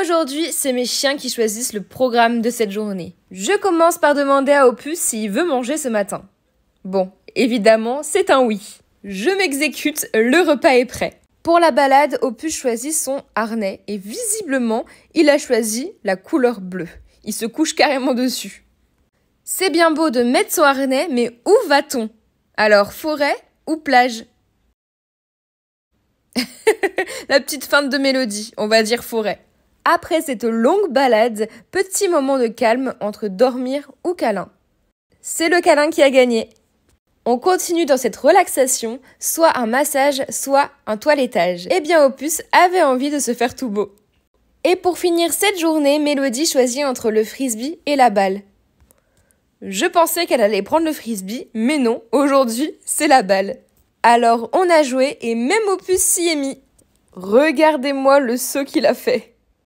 Aujourd'hui, c'est mes chiens qui choisissent le programme de cette journée. Je commence par demander à Opus s'il veut manger ce matin. Bon, évidemment, c'est un oui. Je m'exécute, le repas est prêt. Pour la balade, Opus choisit son harnais et visiblement, il a choisi la couleur bleue. Il se couche carrément dessus. C'est bien beau de mettre son harnais, mais où va-t-on Alors, forêt ou plage La petite feinte de mélodie, on va dire forêt. Après cette longue balade, petit moment de calme entre dormir ou câlin. C'est le câlin qui a gagné. On continue dans cette relaxation, soit un massage, soit un toilettage. Eh bien Opus avait envie de se faire tout beau. Et pour finir cette journée, Mélodie choisit entre le frisbee et la balle. Je pensais qu'elle allait prendre le frisbee, mais non, aujourd'hui, c'est la balle. Alors on a joué et même Opus s'y est mis. Regardez-moi le saut qu'il a fait.